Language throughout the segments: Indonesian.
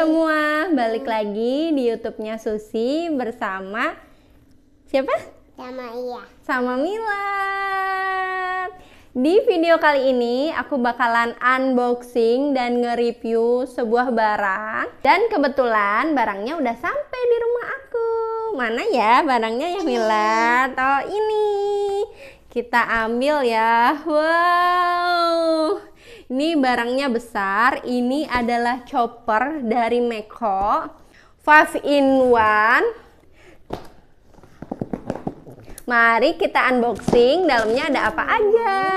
semua, balik hmm. lagi di YouTube-nya Susi bersama siapa? Sama Iya. Sama Mila. Di video kali ini aku bakalan unboxing dan nge-review sebuah barang dan kebetulan barangnya udah sampai di rumah aku. Mana ya barangnya ya iya. Mila? Oh ini. Kita ambil ya. Wow ini barangnya besar. Ini adalah chopper dari Meko. Five in One. Mari kita unboxing dalamnya ada apa aja.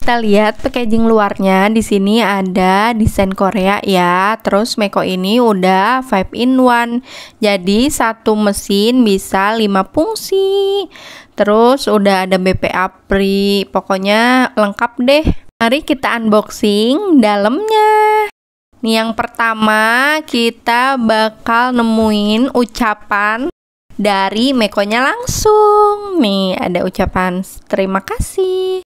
Kita lihat packaging luarnya. Di sini ada desain Korea ya. Terus Meko ini udah 5 in one, Jadi satu mesin bisa lima fungsi. Terus udah ada BPA free, Pokoknya lengkap deh. Mari kita unboxing dalamnya. Nih yang pertama kita bakal nemuin ucapan dari Mekonya langsung. Nih ada ucapan terima kasih.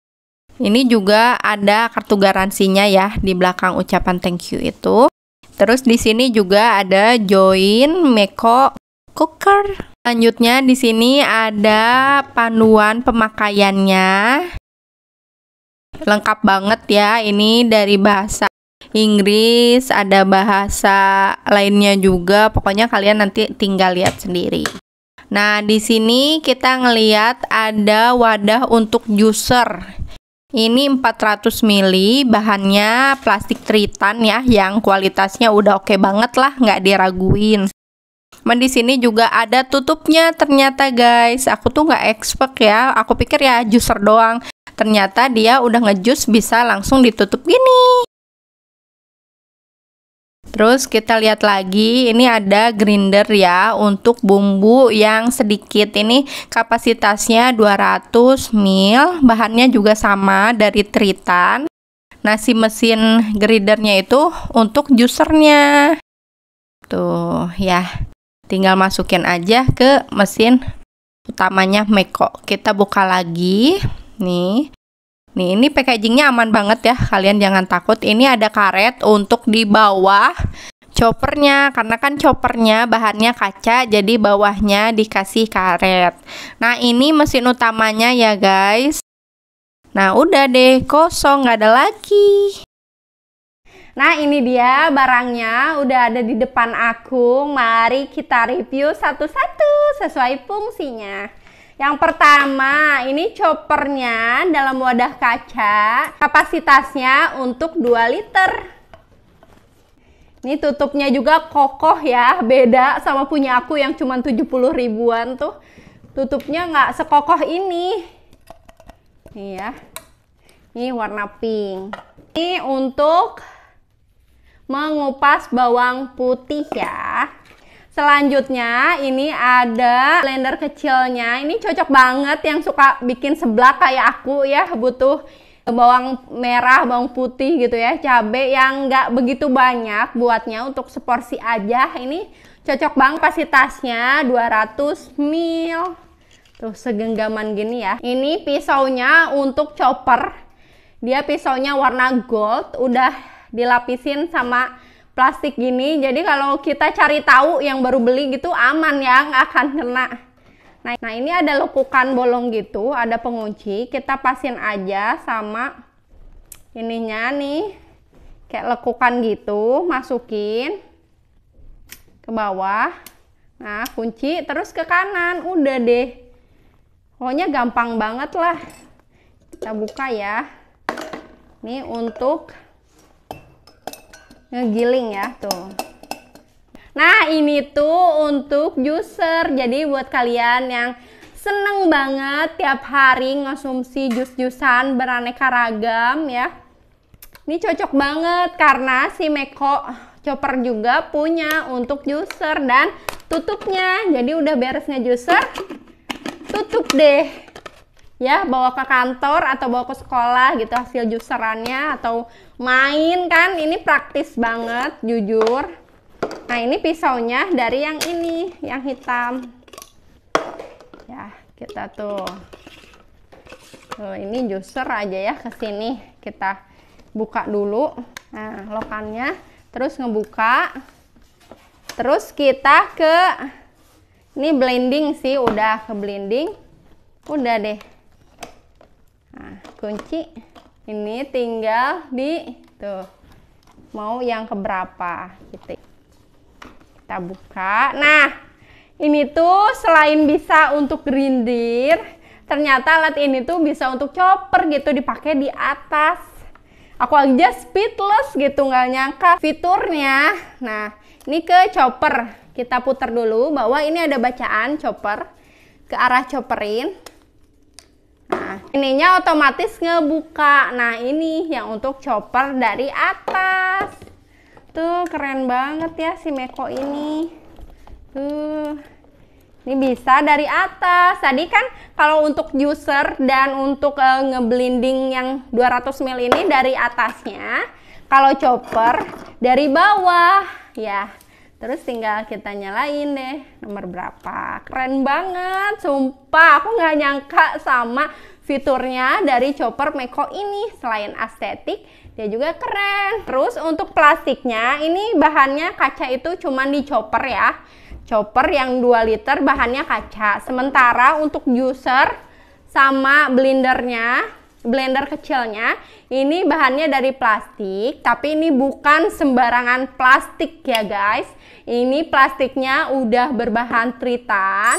Ini juga ada kartu garansinya ya di belakang ucapan thank you itu. Terus di sini juga ada join Meko Cooker. Lanjutnya di sini ada panduan pemakaiannya. Lengkap banget ya, ini dari bahasa Inggris, ada bahasa lainnya juga. Pokoknya kalian nanti tinggal lihat sendiri. Nah, di sini kita ngelihat ada wadah untuk user. Ini 400 ml, bahannya plastik tritan ya, yang kualitasnya udah oke okay banget lah, nggak diraguin. Men di sini juga ada tutupnya ternyata guys. Aku tuh nggak expert ya, aku pikir ya juicer doang. Ternyata dia udah ngejus bisa langsung ditutup gini. Terus kita lihat lagi, ini ada grinder ya untuk bumbu yang sedikit. Ini kapasitasnya 200 ml, bahannya juga sama dari Tritan. Nasi mesin gridernya itu untuk juicernya. Tuh, ya. Tinggal masukin aja ke mesin utamanya Meko. Kita buka lagi. Nih. Nih, ini packagingnya aman banget ya. Kalian jangan takut. Ini ada karet untuk di bawah choppernya karena kan choppernya bahannya kaca jadi bawahnya dikasih karet nah ini mesin utamanya ya guys nah udah deh kosong nggak ada lagi Nah ini dia barangnya udah ada di depan aku Mari kita review satu-satu sesuai fungsinya yang pertama, ini choppernya dalam wadah kaca, kapasitasnya untuk 2 liter. Ini tutupnya juga kokoh ya, beda sama punya aku yang cuma 70 ribuan tuh. Tutupnya nggak sekokoh ini. Nih ya, ini warna pink. Ini untuk mengupas bawang putih ya. Selanjutnya ini ada blender kecilnya. Ini cocok banget yang suka bikin seblak kayak aku ya, butuh bawang merah, bawang putih gitu ya, cabai yang nggak begitu banyak buatnya untuk seporsi aja. Ini cocok banget kapasitasnya 200 ml. Tuh segenggaman gini ya. Ini pisaunya untuk chopper. Dia pisaunya warna gold, udah dilapisin sama plastik gini. Jadi kalau kita cari tahu yang baru beli gitu aman ya, nggak akan kena. Nah, nah ini ada lekukan bolong gitu, ada pengunci. Kita pasin aja sama ininya nih, kayak lekukan gitu, masukin ke bawah. Nah, kunci terus ke kanan, udah deh. Pokoknya gampang banget lah. Kita buka ya. Ini untuk ngegiling ya tuh nah ini tuh untuk juicer jadi buat kalian yang seneng banget tiap hari ngonsumsi jus-jusan beraneka ragam ya ini cocok banget karena si Meko Chopper juga punya untuk juicer dan tutupnya jadi udah beresnya juicer tutup deh ya bawa ke kantor atau bawa ke sekolah gitu hasil juicerannya atau main kan ini praktis banget jujur nah ini pisaunya dari yang ini yang hitam ya kita tuh tuh ini juicer aja ya ke sini kita buka dulu nah lokannya terus ngebuka terus kita ke ini blending sih udah ke blending udah deh kunci ini tinggal di tuh mau yang keberapa gitu kita buka nah ini tuh selain bisa untuk gerindir ternyata alat ini tuh bisa untuk chopper gitu dipakai di atas aku aja speedless gitu nggak nyangka fiturnya nah ini ke chopper kita putar dulu bahwa ini ada bacaan chopper ke arah chopperin Nah, ininya otomatis ngebuka. Nah, ini yang untuk chopper dari atas. Tuh, keren banget ya si Meko ini. Tuh. Ini bisa dari atas. Tadi kan kalau untuk juicer dan untuk uh, eh, ngeblending yang 200 ml ini dari atasnya. Kalau chopper dari bawah. Ya. Terus tinggal kita nyalain deh nomor berapa. Keren banget, sumpah. Aku nggak nyangka sama fiturnya dari chopper Meko ini. Selain estetik, dia juga keren. Terus untuk plastiknya, ini bahannya kaca itu cuma di chopper ya. Chopper yang 2 liter bahannya kaca. Sementara untuk juicer sama blendernya blender kecilnya. Ini bahannya dari plastik, tapi ini bukan sembarangan plastik ya guys. Ini plastiknya udah berbahan tritan.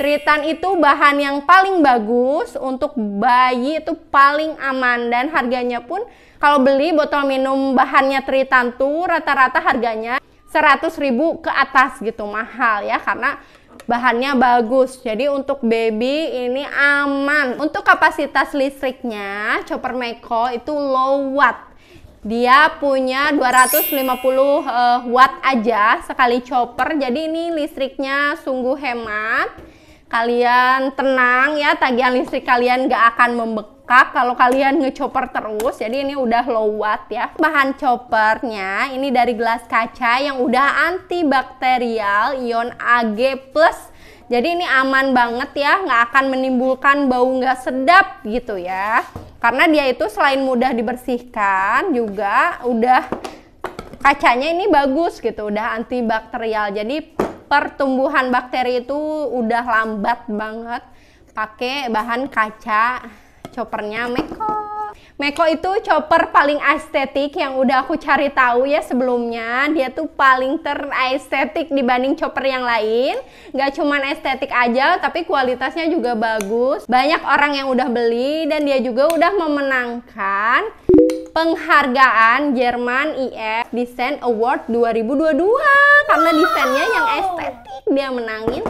Tritan itu bahan yang paling bagus untuk bayi itu paling aman dan harganya pun kalau beli botol minum bahannya tritan tuh rata-rata harganya 100.000 ke atas gitu mahal ya karena bahannya bagus. Jadi untuk baby ini aman. Untuk kapasitas listriknya, Chopper Meko itu low watt dia punya 250 uh, eh, watt aja sekali chopper jadi ini listriknya sungguh hemat kalian tenang ya tagihan listrik kalian gak akan membekas suka kalau kalian ngecoper terus. Jadi ini udah low watt ya. Bahan choppernya ini dari gelas kaca yang udah antibakterial ion Ag+. plus Jadi ini aman banget ya, nggak akan menimbulkan bau nggak sedap gitu ya. Karena dia itu selain mudah dibersihkan juga udah kacanya ini bagus gitu, udah antibakterial. Jadi pertumbuhan bakteri itu udah lambat banget pakai bahan kaca Choppernya Meko. Meko itu chopper paling estetik yang udah aku cari tahu ya sebelumnya. Dia tuh paling terestetik dibanding chopper yang lain. Gak cuman estetik aja, tapi kualitasnya juga bagus. Banyak orang yang udah beli dan dia juga udah memenangkan penghargaan Jerman IF e Design Award 2022 karena desainnya yang estetik dia menangin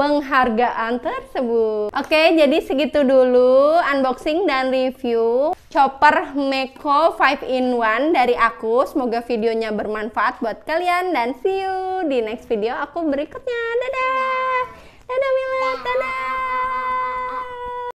penghargaan tersebut. Oke, jadi segitu dulu unboxing dan review chopper Meko 5 in 1 dari aku. Semoga videonya bermanfaat buat kalian dan see you di next video aku berikutnya. Dadah. Dadah Mila, dadah.